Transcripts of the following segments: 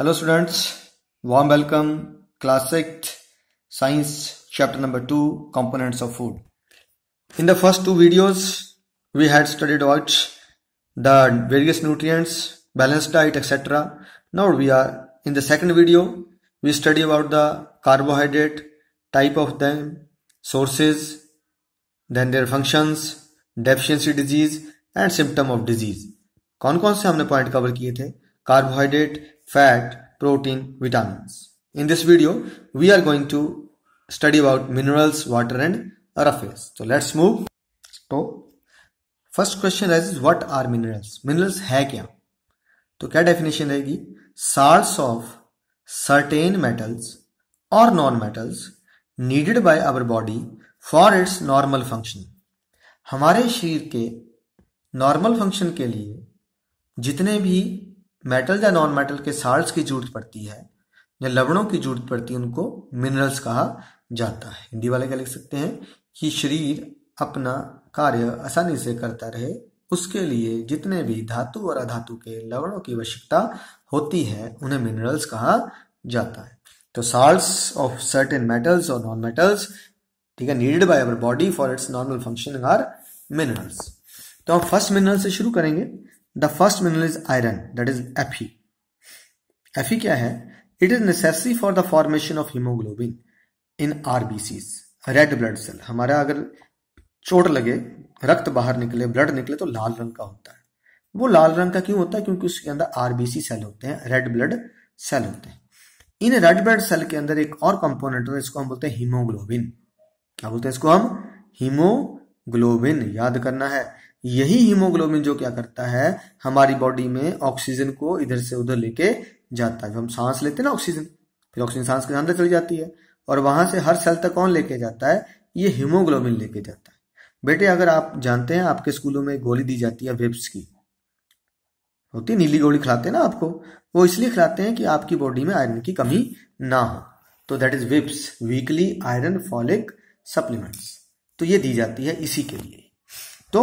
Hello students warm welcome class six science chapter number two components of food in the first two videos we had studied watch the various nutrients balanced diet etcetera now we are in the second video we study about the carbohydrate type of them sources then their functions deficiency disease and symptom of disease कौन कौन से हमने point cover किए थे carbohydrate fat, protein, vitamins. In this video, we are going to study about minerals, water and rough phase. So let's move. So first question rise what are minerals minerals है क्या तो क्या definition रहेगी salts of certain metals और non metals needed by our body for its normal function हमारे शरीर के normal function के लिए जितने भी मेटल या नॉन मेटल के साल्ट की जरूरत पड़ती है या लवणों की जरूरत पड़ती है उनको मिनरल्स कहा जाता है हिंदी वाले क्या लिख सकते हैं कि शरीर अपना कार्य आसानी से करता रहे उसके लिए जितने भी धातु और अधातु के लवणों की आवश्यकता होती है उन्हें मिनरल्स कहा जाता है तो साल्ट्स ऑफ सर्टेन मेटल्स और नॉन मेटल्स ठीक है needed by our body for its normal functioning are minerals तो हम फर्स्ट मिनरल से शुरू करेंगे the first mineral is iron that is Fe Fe क्या है it is necessary for the formation of haemoglobin in RBCs red blood cell हमारा अगर चोट लगे रक्त बाहर निकले ब्लड निकले तो लाल रंग का होता है वो लाल रंग का क्यों होता है क्योंकि उसके अंदर आरबीसी सेल होते हैं रेड ब्लड सेल होते हैं इन रेड ब्लड सेल के अंदर एक और कंपोनेंट होता है इसको हम बोलते हैं हीमोग्लोबिन क्या बोलते हैं इसको हम हीमो ग्लोबिन याद करना है यही हीमोग्लोबिन जो क्या करता है हमारी बॉडी में ऑक्सीजन को इधर से उधर लेके जाता है हम सांस लेते हैं ना ऑक्सीजन फिर ऑक्सीजन सांस के अंदर चली जाती है और वहां से हर सेल तक कौन लेके जाता है ये हीमोग्लोबिन लेके जाता है बेटे अगर आप जानते हैं आपके स्कूलों में गोली दी जाती है वेब्स की होती है नीली गोली खिलाते हैं ना आपको वो इसलिए खिलाते हैं कि आपकी बॉडी में आयरन की कमी ना हो तो दैट इज विप्स वीकली आयरन फॉलिक सप्लीमेंट्स तो ये दी जाती है इसी के लिए तो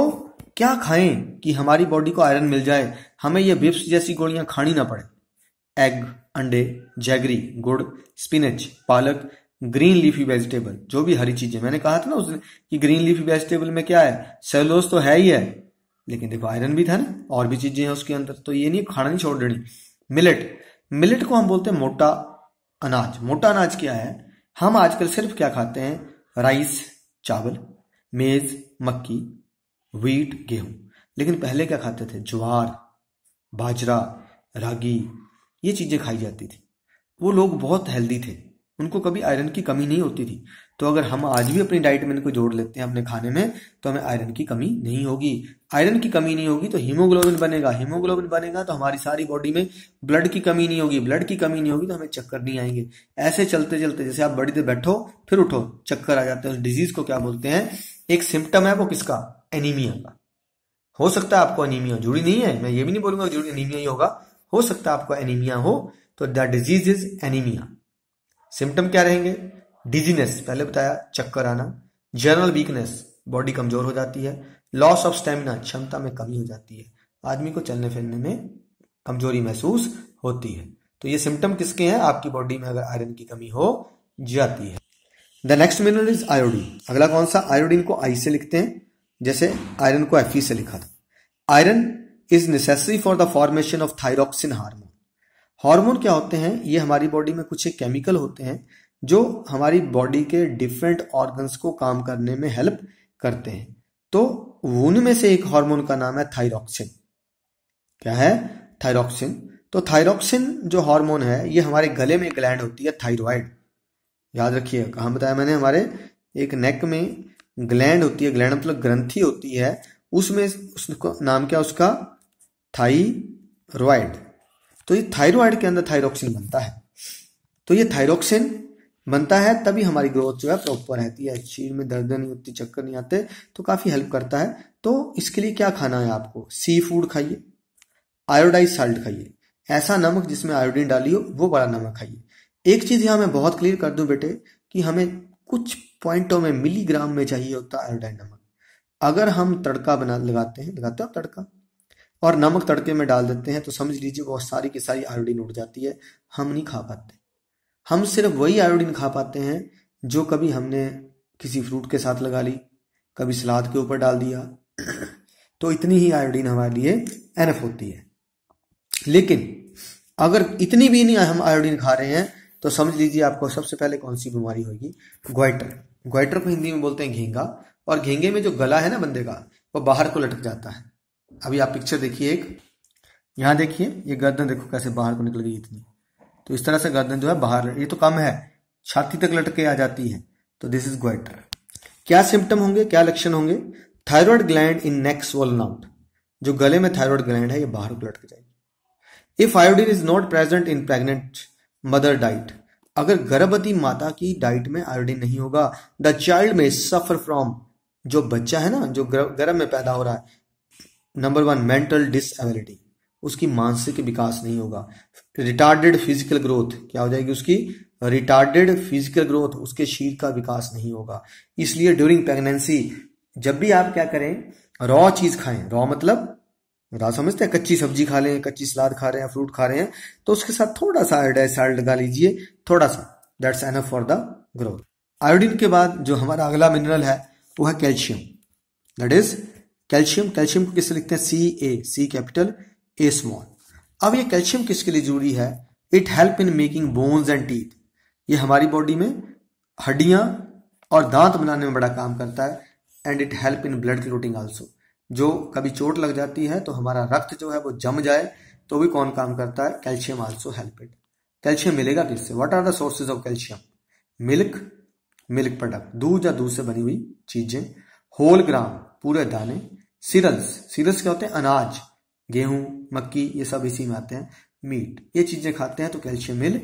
क्या खाएं कि हमारी बॉडी को आयरन मिल जाए हमें ये बिप्स जैसी गोलियां खानी ना पड़े एग अंडे जैगरी गुड़ स्पिनच पालक ग्रीन लीफी वेजिटेबल जो भी हरी चीजें मैंने कहा था ना उसने कि ग्रीन लीफी वेजिटेबल में क्या है सेलोस तो है ही है लेकिन देखो आयरन भी था ना और भी चीजें हैं उसके अंदर तो ये नहीं खाना नहीं छोड़ देनी मिलेट मिलेट को हम बोलते हैं मोटा अनाज मोटा अनाज क्या है हम आजकल सिर्फ क्या खाते हैं राइस चावल मेज मक्की वीट गेहूं लेकिन पहले क्या खाते थे ज्वार बाजरा रागी ये चीज़ें खाई जाती थी वो लोग बहुत हेल्दी थे उनको कभी आयरन की कमी नहीं होती थी तो अगर हम आज भी अपनी डाइट में इनको जोड़ लेते हैं अपने खाने में तो हमें आयरन की कमी नहीं होगी आयरन की कमी नहीं होगी तो हीमोग्लोबिन बनेगा हीमोग्लोबिन बनेगा तो हमारी सारी बॉडी में ब्लड की कमी नहीं होगी ब्लड की कमी नहीं होगी तो हमें चक्कर नहीं आएंगे ऐसे चलते चलते जैसे आप बड़ी देर बैठो फिर उठो चक्कर आ जाते हैं उस डिजीज को क्या बोलते हैं एक सिम्टम है वो किसका एनीमिया का हो सकता है आपको एनीमिया जुड़ी नहीं है मैं ये भी नहीं बोलूंगा जुड़ी एनीमिया ही होगा हो सकता है आपको एनीमिया हो तो the disease is anaemia symptom क्या रहेंगे डिजीनेस पहले बताया चक्कर आना जनरल वीकनेस बॉडी कमजोर हो जाती है लॉस ऑफ स्टेमिना क्षमता में कमी हो जाती है आदमी को चलने फिरने में कमजोरी महसूस होती है तो ये सिम्टम किसके हैं आपकी बॉडी में अगर आयरन की कमी हो जाती है the next mineral is iodine अगला कौन सा आयोडीन को आई से लिखते हैं जैसे आयरन को एफ से लिखा था iron is necessary for the formation of thyroxine hormone hormone क्या होते हैं ये हमारी बॉडी में कुछ एक केमिकल होते हैं जो हमारी बॉडी के डिफरेंट ऑर्गन्स को काम करने में हेल्प करते हैं तो उनमें से एक हार्मोन का नाम है थायरॉक्सिन क्या है थायरॉक्सिन तो थायरॉक्सिन जो हार्मोन है ये हमारे गले में ग्लैंड होती है थाइरोयड याद रखिए कहा बताया मैंने हमारे एक नेक में ग्लैंड होती है ग्लैंड मतलब ग्रंथि होती है उसमें उसका नाम क्या उसका थाइरोयड तो ये थायराइड के अंदर थायरोक्सिन बनता है तो ये थायरोक्सिन बनता है तभी हमारी ग्रोथ जो है प्रॉपर रहती है शरीर में दर्द नहीं होती चक्कर नहीं आते तो काफ़ी हेल्प करता है तो इसके लिए क्या खाना है आपको सी फूड खाइए आयोडाइज साल्ट खाइए ऐसा नमक जिसमें आयोडीन डाली हो वो बड़ा नमक खाइए एक चीज़ यहां मैं बहुत क्लियर कर दू बेटे कि हमें कुछ पॉइंटों में मिलीग्राम में चाहिए होता है आयोडाइन नमक अगर हम तड़का बना लगाते हैं लगाते हो आप तड़का और नमक तड़के में डाल देते हैं तो समझ लीजिए वो सारी की सारी आयोडीन उठ जाती है हम नहीं खा पाते हम सिर्फ वही आयोडीन खा पाते हैं जो कभी हमने किसी फ्रूट के साथ लगा ली कभी सलाद के ऊपर डाल दिया तो इतनी ही आयोडीन हमारे लिए एनफ होती है लेकिन अगर इतनी भी नहीं हम आयोडीन खा रहे हैं तो समझ लीजिए आपको सबसे पहले कौन सी बीमारी होगी ग्वाइटर ग्वाइटर को हिंदी में बोलते हैं घेंगा और घेंगे में जो गला है ना बंदे का वो बाहर को लटक जाता है अभी आप पिक्चर देखिए एक यहां देखिए ये गर्दन देखो कैसे बाहर को निकल गई इतनी तो इस तरह से गर्दन जो है बाहर ये तो कम है छाती तक लटके आ जाती है तो दिस इज ग्वाइटर क्या सिम्टम होंगे क्या लक्षण होंगे thyroid gland in neck swollen out जो गले में थायरॉयड ग्लैंड है ये बाहर को लटक जाएगी if iodine is not present in pregnant mother diet अगर गर्भवती माता की डाइट में आयोडीन नहीं होगा द चाइल्ड में सफर फ्रॉम जो बच्चा है ना जो गर्भ में पैदा हो रहा है नंबर वन मेंटल डिसएबिलिटी उसकी मानसिक विकास नहीं होगा रिटार्डेड फिजिकल ग्रोथ क्या हो जाएगी उसकी रिटार्डेड फिजिकल ग्रोथ उसके शरीर का विकास नहीं होगा इसलिए ड्यूरिंग प्रेगनेंसी जब भी आप क्या करें रॉ चीज खाएं रॉ मतलब रॉ समझते हैं कच्ची सब्जी खा लें कच्ची सलाद खा रहे हैं फ्रूट खा रहे हैं तो उसके साथ थोड़ा सा आयोडाइज साल्ट लगा लीजिए थोड़ा सा that's enough for the growth iodine के बाद जो हमारा अगला मिनरल है वो है calcium that is calcium calcium को किससे लिखते हैं सी ए सी कैपिटल ए स्मॉल अब ये कैल्शियम किसके लिए जरूरी है it help in making bones and teeth ये हमारी बॉडी में हड्डियां और दांत बनाने में बड़ा काम करता है and it help in blood clotting also जो कभी चोट लग जाती है तो हमारा रक्त जो है वो जम जाए तो भी कौन काम करता है calcium also help it calcium मिलेगा किससे what are the sources of calcium milk milk product दूध या दूध से बनी हुई चीजें होल ग्राम पूरे दाने सीरल्स सीरल्स क्या होते हैं अनाज गेहूं मक्की ये सब इसी में आते हैं मीट ये चीजें खाते हैं तो कैल्शियम मिल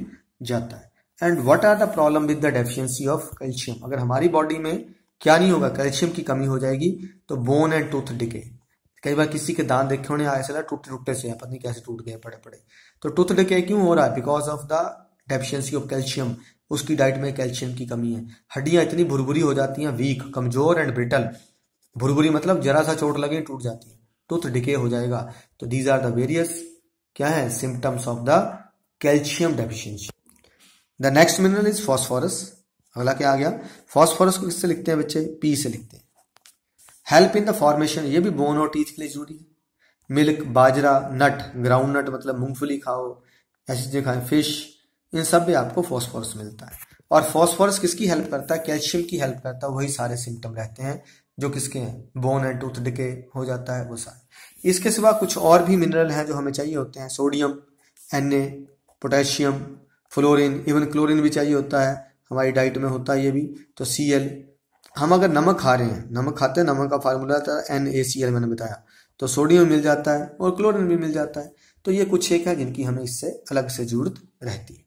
जाता है and what are the problem with the deficiency of calcium अगर हमारी बॉडी में क्या नहीं होगा कैल्शियम की कमी हो जाएगी तो बोन एंड टूथ डिके कई बार किसी के दांत देखे होने आया सला टूटे टूटे से पता नहीं कैसे टूट गए पड़े पड़े तो टूथ डिके क्यों हो रहा है because of the deficiency of calcium उसकी डाइट में कैल्शियम की कमी है हड्डियां इतनी भुरभुरी हो जाती हैं वीक कमजोर एंड ब्रिटल भुरभुरी मतलब जरा सा चोट लगे टूट जाती है टूथ डिके हो जाएगा तो दीज आर द वेरियस क्या है symptoms of the calcium deficiency the next mineral is phosphorus अगला क्या आ गया फॉस्फोरस को किससे लिखते हैं बच्चे पी से लिखते हैं हेल्प इन द फॉर्मेशन ये भी बोन और टीथ के लिए जरूरी है मिल्क बाजरा नट ग्राउंड नट मतलब मूंगफली खाओ ऐसी चीजें खाएं फिश इन सब भी आपको फॉस्फोरस मिलता है और फॉस्फोरस किसकी हेल्प करता है कैल्शियम की हेल्प करता है वही सारे सिम्टम रहते हैं जो किसके हैं बोन एंड टूथ डिके हो जाता है वो सारे इसके सिवा कुछ और भी मिनरल हैं जो हमें चाहिए होते हैं sodium N A potassium fluorine even chlorine भी चाहिए होता है हमारी डाइट में होता है ये भी तो सी एल हम अगर नमक खा रहे हैं नमक खाते हैं नमक का फार्मूला था एन ए सी एल मैंने बताया तो सोडियम मिल जाता है और क्लोरिन भी मिल जाता है तो ये कुछ एक है जिनकी हमें इससे अलग से जरूरत रहती है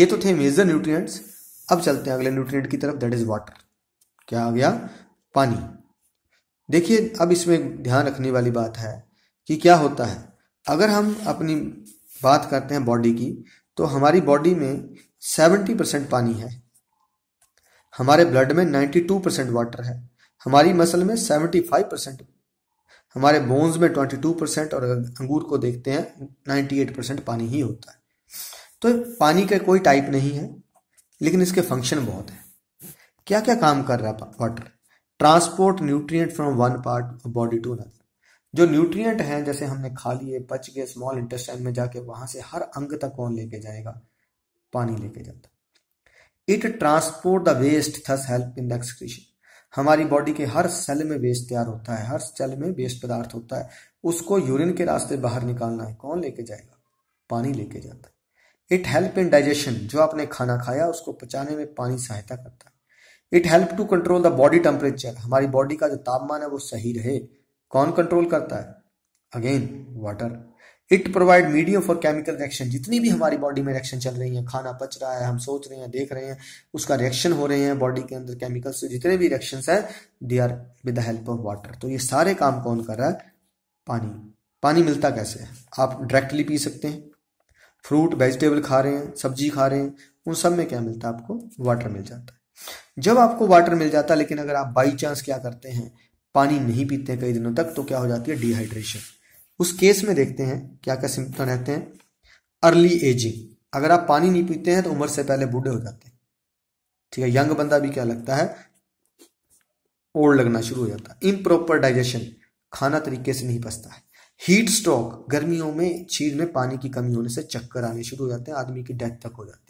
ये तो थे मेजर न्यूट्रिएंट्स अब चलते हैं अगले न्यूट्रिएंट की तरफ दैट इज वाटर क्या आ गया पानी देखिए अब इसमें ध्यान रखने वाली बात है कि क्या होता है अगर हम अपनी बात करते हैं बॉडी की तो हमारी बॉडी में सेवेंटी परसेंट पानी है हमारे ब्लड में नाइन्टी टू परसेंट वाटर है हमारी मसल में सेवेंटी फाइव परसेंट हमारे बोन्स में ट्वेंटी टू परसेंट और अंगूर को देखते हैं नाइन्टी एट परसेंट पानी ही होता है तो पानी का कोई टाइप नहीं है लेकिन इसके फंक्शन बहुत है क्या क्या काम कर रहा है water transport nutrient from one part body to another जो न्यूट्रिएंट हैं जैसे हमने खा लिए पच गए स्मॉल इंटेस्टाइन में जाके वहां से हर अंग तक कौन लेके जाएगा पानी लेके जाता it transport the waste thus help in the excretion हमारी बॉडी के हर सेल में वेस्ट तैयार होता है हर सेल में वेस्ट पदार्थ होता है उसको यूरिन के रास्ते बाहर निकालना है कौन लेके जाएगा पानी लेके जाता है इट हेल्प इन डाइजेशन जो आपने खाना खाया उसको पचाने में पानी सहायता करता है it help to control the body temperature हमारी बॉडी का जो तापमान है वो सही रहे कौन कंट्रोल करता है again water it provide medium for chemical reaction जितनी भी हमारी बॉडी में रिएक्शन चल रही है खाना पच रहा है हम सोच रहे हैं देख रहे हैं उसका रिएक्शन हो रहे हैं बॉडी के अंदर केमिकल्स से जितने भी रिएक्शन है they are with the help of water तो ये सारे काम कौन कर रहा है पानी पानी मिलता कैसे है आप डायरेक्टली पी सकते हैं फ्रूट वेजिटेबल खा रहे हैं सब्जी खा रहे हैं उन सब में क्या मिलता है आपको वाटर मिल जाता है जब आपको वाटर मिल जाता है लेकिन अगर आप बाई चांस क्या करते हैं पानी नहीं पीते कई दिनों तक तो क्या हो जाती है डिहाइड्रेशन उस केस में देखते हैं क्या क्या सिम्टम रहते हैं अर्ली एजिंग अगर आप पानी नहीं पीते हैं तो उम्र से पहले बूढ़े हो जाते हैं ठीक है यंग बंदा भी क्या लगता है ओल्ड लगना शुरू हो जाता है इम्प्रॉपर डाइजेशन खाना तरीके से नहीं पसता है हीट स्ट्रोक गर्मियों में शरीर में पानी की कमी होने से चक्कर आने शुरू हो जाते हैं आदमी की डेथ तक हो जाती है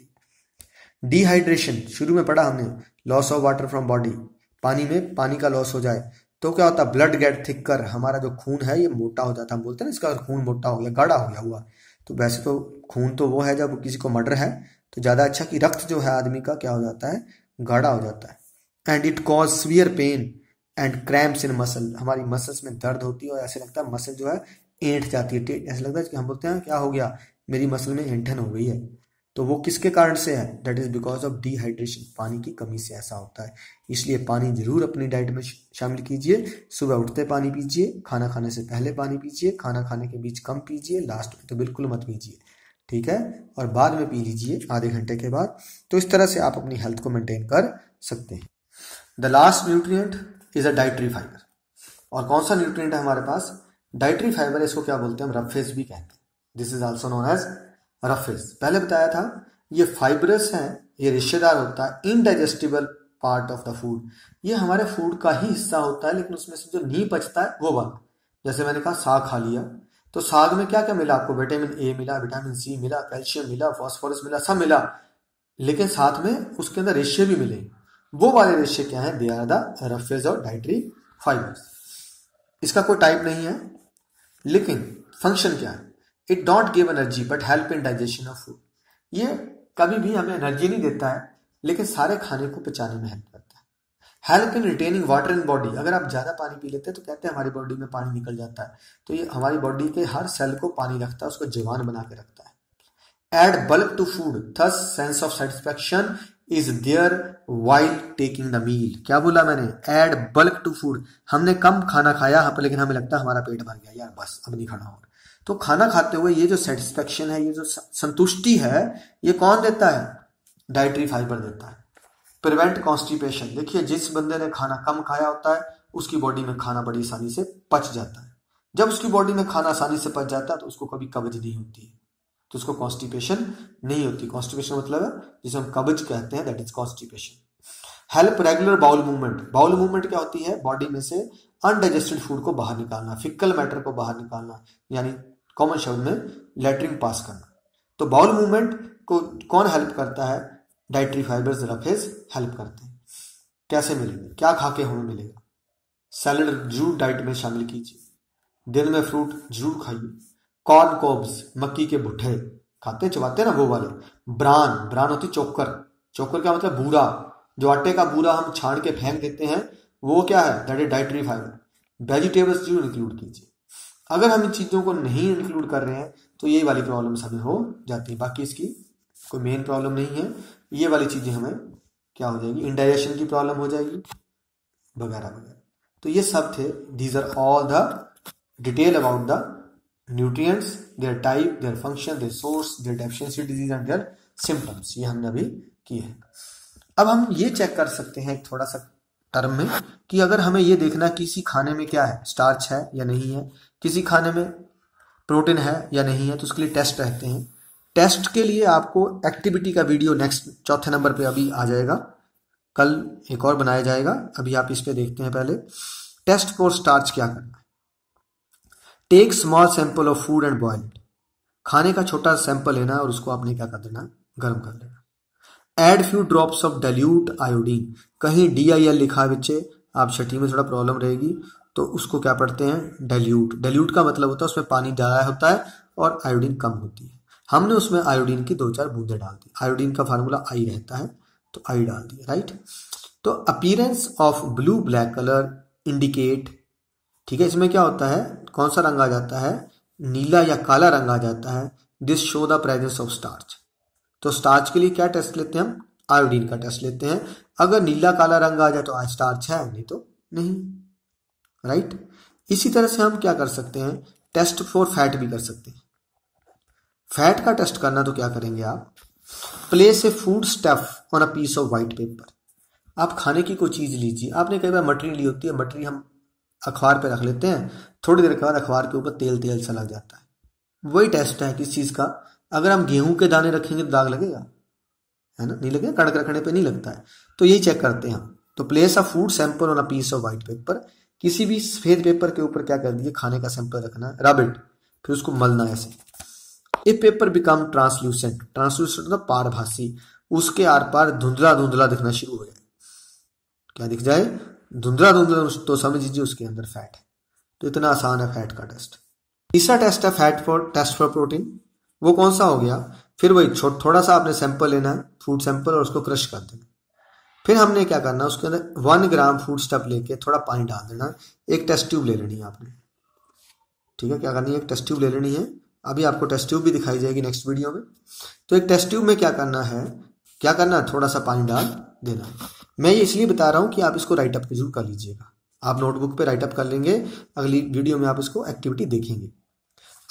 डिहाइड्रेशन शुरू में पढ़ा हमने loss of water from body पानी में पानी का लॉस हो जाए तो क्या होता है ब्लड गेट थिक्कर हमारा जो खून है ये मोटा हो जाता है हम बोलते हैं ना इसका खून मोटा हो गया गाढ़ा हो गया हुआ तो वैसे तो खून तो वो है जब किसी को मर्डर है तो ज़्यादा अच्छा कि रक्त जो है आदमी का क्या हो जाता है गाढ़ा हो जाता है and it cause severe pain and cramps in muscle हमारी मसल्स में दर्द होती है और ऐसे लगता है मसल जो है एंठ जाती है ऐसे लगता है कि हम बोलते हैं क्या हो गया मेरी मसल में एंठन हो गई है तो वो किसके कारण से है that is because of dehydration पानी की कमी से ऐसा होता है इसलिए पानी जरूर अपनी डाइट में शामिल कीजिए सुबह उठते पानी पीजिए खाना खाने से पहले पानी पीजिए खाना खाने के बीच कम पीजिए लास्ट में तो बिल्कुल मत पीजिए ठीक है और बाद में पी लीजिए आधे घंटे के बाद तो इस तरह से आप अपनी हेल्थ को मेंटेन कर सकते हैं the last nutrient is a dietary fibre और कौन सा न्यूट्रिएंट है हमारे पास डाइट्री फाइबर इसको क्या बोलते हैं हम रफेज भी कहते हैं this is also known as roughage पहले बताया था ये फाइबरस हैं ये रिश्तेदार होता है indigestible part of the food ये हमारे फूड का ही हिस्सा होता है लेकिन उसमें से जो नहीं पचता है वो बंद जैसे मैंने कहा साग खा लिया तो साग में क्या क्या मिला आपको विटामिन ए मिला विटामिन सी मिला कैल्शियम मिला फॉस्फोरस मिला सब मिला लेकिन साथ में उसके अंदर रेशे भी मिले वो वाले रेशे क्या हैं दे आर द रफेज और डाइट्री फाइबर्स इसका कोई टाइप नहीं है लेकिन फंक्शन क्या है it don't give energy but help in digestion of food ये कभी भी हमें एनर्जी नहीं देता है लेकिन सारे खाने को पचाने में हेल्प करता है help in retaining water in body अगर आप ज़्यादा पानी पी लेते हैं तो कहते हैं हमारी बॉडी में पानी निकल जाता है तो ये हमारी बॉडी के हर सेल को पानी रखता है उसको जवान बना के रखता है add bulk to food thus sense of satisfaction is there while taking the meal क्या बोला मैंने एड बल्क टू फूड हमने कम खाना खाया लेकिन हमें लगता है हमारा पेट भर गया यार बस अब नहीं खाना होगा तो खाना खाते हुए ये जो सेटिस्फेक्शन है ये जो संतुष्टि है ये कौन देता है डाइटरी फाइबर देता है प्रिवेंट कॉन्स्टिपेशन देखिए जिस बंदे ने खाना कम खाया होता है उसकी बॉडी में खाना बड़ी आसानी से पच जाता है जब उसकी बॉडी में खाना आसानी से पच जाता है तो उसको कभी कब्ज नहीं होती है तो उसको कॉन्स्टिपेशन नहीं होती कॉन्स्टिपेशन मतलब है जिसे हम कब्ज कहते हैं that is constipation help regular bowel movement bowel movement क्या होती है बॉडी में से अनडाइजेस्टेड फूड को बाहर निकालना फिक्कल मैटर को बाहर निकालना यानी कॉमन शब्द में लेटरिंग पास करना तो बाउल मूवमेंट को कौन हेल्प करता है डाइट्री फाइबर्स रफेज हेल्प करते हैं कैसे मिलेंगे क्या खा के हमें मिलेगा सैलड जरूर डाइट में शामिल कीजिए दिन में फ्रूट जरूर खाइए कॉर्न कॉब्स मक्की के भुट्टे खाते चबाते ना वो वाले ब्रान ब्रान होती चोकर चोकर क्या मतलब बूरा जो आटे का बूरा हम छाड़ के फेंक देते हैं वो क्या है that is dietary fibre vegetables जरूर इंक्लूड कीजिए अगर हम इन चीज़ों को नहीं इंक्लूड कर रहे हैं तो ये वाली प्रॉब्लम हमें हो जाती है बाकी इसकी कोई मेन प्रॉब्लम नहीं है ये वाली चीज़ें हमें क्या हो जाएगी इंडाइजेशन की प्रॉब्लम हो जाएगी वगैरह वगैरह तो ये सब थे these are all the detail about the nutrients their type their function their source their deficiency disease and their symptoms ये हमने अभी किए हैं अब हम ये चेक कर सकते हैं एक थोड़ा सा टर्म में कि अगर हमें ये देखना किसी खाने में क्या है स्टार्च है या नहीं है किसी खाने में प्रोटीन है या नहीं है तो उसके लिए टेस्ट रहते हैं टेस्ट के लिए आपको एक्टिविटी का वीडियो नेक्स्ट चौथे नंबर पे अभी आ जाएगा कल एक और बनाया जाएगा अभी आप इस पे देखते हैं पहले टेस्ट फॉर स्टार्च क्या करना है take small sample of food and boil खाने का छोटा सैंपल लेना और उसको आपने क्या कर देना गर्म कर लेना add few drops of dilute iodine कहीं डी आई एल लिखा है बच्चे आप छठी में थोड़ा प्रॉब्लम रहेगी तो उसको क्या पढ़ते हैं डेल्यूट डेल्यूट का मतलब होता है उसमें पानी ज़्यादा होता है और आयोडीन कम होती है हमने उसमें आयोडीन की दो चार बूंदे डाल दी आयोडीन का फार्मूला आई रहता है तो आई डाल दिया राइट तो appearance of blue black colour indicate ठीक है इसमें क्या होता है कौन सा रंग आ जाता है नीला या काला रंग आ जाता है this show the presence of starch तो स्टार्च के लिए क्या टेस्ट लेते हैं हम आयोडीन का टेस्ट लेते हैं अगर नीला काला रंग आ जाए तो आज स्टार्च है नहीं तो नहीं राइट इसी तरह से हम क्या कर सकते हैं टेस्ट फॉर फैट भी कर सकते हैं फैट का टेस्ट करना तो क्या करेंगे आप place a food stuff on a piece of white paper आप खाने की कोई चीज़ लीजिए आपने कई बार मटरी ली होती है मटरी हम अखबार पे रख लेते हैं थोड़ी देर के बाद अखबार के ऊपर तेल तेल सा लग जाता है वही टेस्ट है किस चीज़ का अगर हम गेहूं के दाने रखेंगे तो दाग लगेगा है ना नहीं लगेगा कड़क रखने पे नहीं लगता है तो यही चेक करते हैं तो place a food sample on a piece of white paper किसी भी सफेद पेपर के ऊपर क्या कर दीजिए खाने का सैंपल रखना रबिट फिर उसको मलना ऐसे a paper become translucent translucent मतलब पारभासी उसके आर पार धुंधला धुंधला दिखना शुरू हो जाए क्या दिख जाए धुंधला धुंधला तो समझ लीजिए उसके अंदर फैट है तो इतना आसान है फैट का टेस्ट तीसरा टेस्ट है fat for test for protein वो कौन सा हो गया फिर वही थोड़ा सा आपने सैंपल लेना है फूड सैंपल और उसको क्रश कर देना फिर हमने क्या करना उसके अंदर वन ग्राम फूड स्टफ लेके थोड़ा पानी डाल देना एक टेस्ट ट्यूब ले लेनी है आपने ठीक है क्या करनी है एक टेस्ट ट्यूब ले लेनी है अभी आपको टेस्ट ट्यूब भी दिखाई जाएगी नेक्स्ट वीडियो में तो एक टेस्ट ट्यूब में क्या करना है क्या करना है थोड़ा सा पानी डाल देना है मैं ये इसलिए बता रहा हूँ कि आप इसको राइटअप के जरूर कर लीजिएगा आप नोटबुक पर राइटअप कर लेंगे अगली वीडियो में आप इसको एक्टिविटी देखेंगे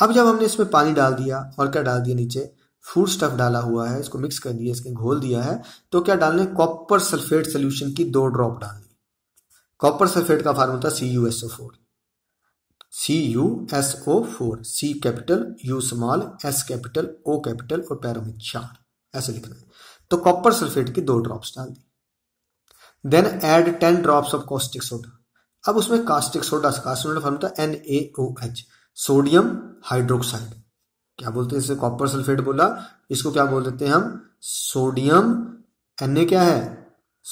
अब जब हमने इसमें पानी डाल दिया और क्या डाल दिया नीचे फूड स्टफ डाला हुआ है इसको मिक्स कर दिया इसके घोल दिया है तो क्या डालने कॉपर सल्फेट सोल्यूशन की दो ड्रॉप डालनी कॉपर सल्फेट का फार्म होता है C U S O four C U S O four C capital U small S capital O capital और पैरों में चार ऐसे लिखना है तो कॉपर सल्फेट की दो ड्रॉप्स डाल दी then add ten drops of caustic soda अब उसमें caustic soda caustic soda form होता है N A O H sodium hydroxide क्या बोलते हैं इसे कॉपर सल्फेट बोला इसको क्या बोल देते हैं हम सोडियम एन क्या है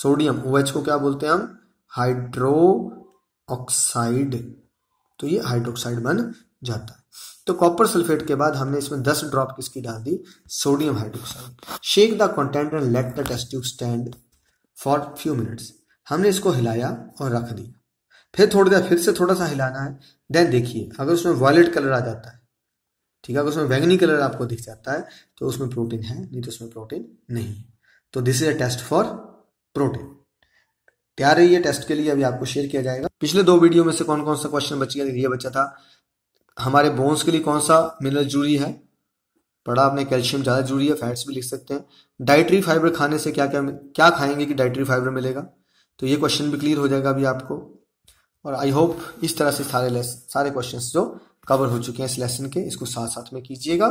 सोडियम ओ OH को क्या बोलते हैं हम हाइड्रो ऑक्साइड तो ये हाइड्रोक्साइड बन जाता है तो कॉपर सल्फेट के बाद हमने इसमें 10 ड्रॉप किसकी डाल दी sodium hydroxide shake the content and let the test tube stand for few minutes हमने इसको हिलाया और रख दिया फिर थोड़ी देर फिर से थोड़ा सा हिलाना है देन देखिए अगर उसमें वॉयलेट कलर आ जाता है ठीक है अगर उसमें वैगनी कलर आपको दिख जाता है तो उसमें प्रोटीन है नहीं तो उसमें प्रोटीन नहीं है तो this is a test for protein तैयार रहिए टेस्ट के लिए अभी आपको शेयर किया जाएगा पिछले दो वीडियो में से कौन कौन सा क्वेश्चन बच गया ये बच्चा था हमारे बोन्स के लिए कौन सा मिनरल जरूरी है पढ़ा आपने कैल्शियम ज़्यादा जरूरी है फैट्स भी लिख सकते हैं डाइट्री फाइबर खाने से क्या क्या क्या खाएंगे कि डाइट्री फाइबर मिलेगा तो ये क्वेश्चन भी क्लियर हो जाएगा अभी आपको और आई होप इस तरह से सारे सारे क्वेश्चंस जो कवर हो चुके हैं इस लेसन के इसको साथ साथ में कीजिएगा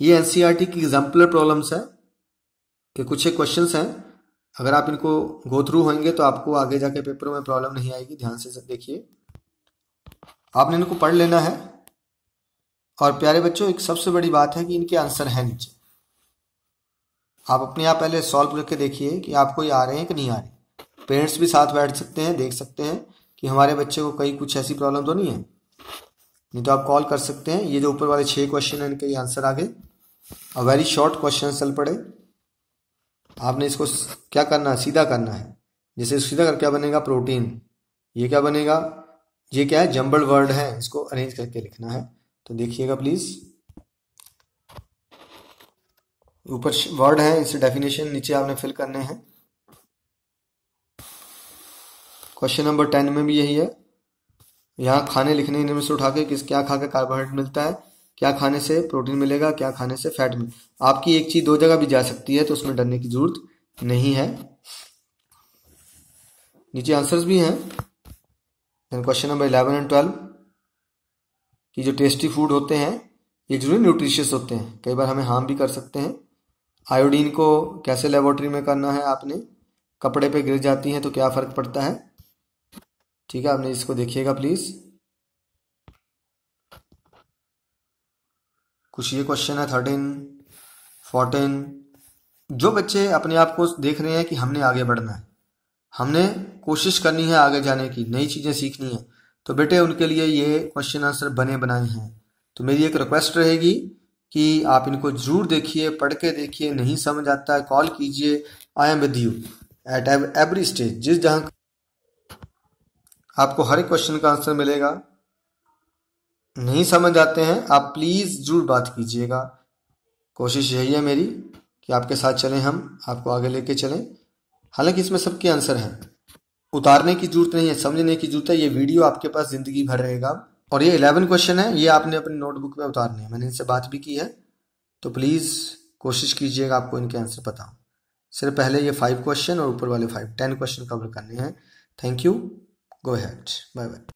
ये एनसीईआरटी की एग्जाम्पलर प्रॉब्लम्स है कि कुछ एक क्वेश्चन हैं अगर आप इनको गो थ्रू होंगे तो आपको आगे जाके पेपरों में प्रॉब्लम नहीं आएगी ध्यान से देखिए आपने इनको पढ़ लेना है और प्यारे बच्चों एक सबसे बड़ी बात है कि इनके आंसर है नीचे आप अपने आप पहले सॉल्व करके देखिए कि आपको ये आ रहे हैं कि नहीं आ रहे पेरेंट्स भी साथ बैठ सकते हैं देख सकते हैं कि हमारे बच्चे को कई कुछ ऐसी प्रॉब्लम तो नहीं है नहीं तो आप कॉल कर सकते हैं ये जो ऊपर वाले छह क्वेश्चन हैं इनके आंसर आ गए और वेरी शॉर्ट क्वेश्चन चल पड़े आपने इसको क्या करना है सीधा करना है जैसे सीधा कर क्या बनेगा प्रोटीन ये क्या बनेगा ये क्या है जम्बल वर्ड है इसको अरेंज करके लिखना है तो देखिएगा प्लीज ऊपर वर्ड है इसे डेफिनेशन नीचे आपने फिल करने हैं क्वेश्चन नंबर टेन में भी यही है यहाँ खाने लिखने इनमें से उठा के किस क्या खा के कार्बोहाइड्रेट मिलता है क्या खाने से प्रोटीन मिलेगा क्या खाने से फैट मिले आपकी एक चीज दो जगह भी जा सकती है तो उसमें डरने की जरूरत नहीं है नीचे आंसर्स भी हैं question number eleven and twelve कि जो टेस्टी फूड होते हैं ये जरूरी न्यूट्रिशियस होते हैं कई बार हमें हार्म भी कर सकते हैं आयोडीन को कैसे लेबोरेटरी में करना है आपने कपड़े पे गिर जाती हैं तो क्या फ़र्क पड़ता है ठीक है आपने इसको देखिएगा प्लीज कुछ ये क्वेश्चन है थर्टीन फोर्टीन जो बच्चे अपने आप को देख रहे हैं कि हमने आगे बढ़ना है हमने कोशिश करनी है आगे जाने की नई चीजें सीखनी है तो बेटे उनके लिए ये क्वेश्चन आंसर बने बनाए हैं तो मेरी एक रिक्वेस्ट रहेगी कि आप इनको जरूर देखिए पढ़ के देखिए नहीं समझ आता है कॉल कीजिए I am with you at every stage जिस जहाँ आपको हर एक क्वेश्चन का आंसर मिलेगा नहीं समझ आते हैं आप प्लीज़ जरूर बात कीजिएगा कोशिश यही है मेरी कि आपके साथ चलें हम आपको आगे लेके चलें हालांकि इसमें सबके आंसर हैं उतारने की जरूरत नहीं है समझने की जरूरत है ये वीडियो आपके पास ज़िंदगी भर रहेगा और ये इलेवन क्वेश्चन है ये आपने अपनी नोटबुक में उतारने हैं मैंने इनसे बात भी की है तो प्लीज़ कोशिश कीजिएगा आपको इनके आंसर पता हो सिर्फ पहले ये फाइव क्वेश्चन और ऊपर वाले फाइव टेन क्वेश्चन कवर करने हैं thank you Go ahead. Bye bye.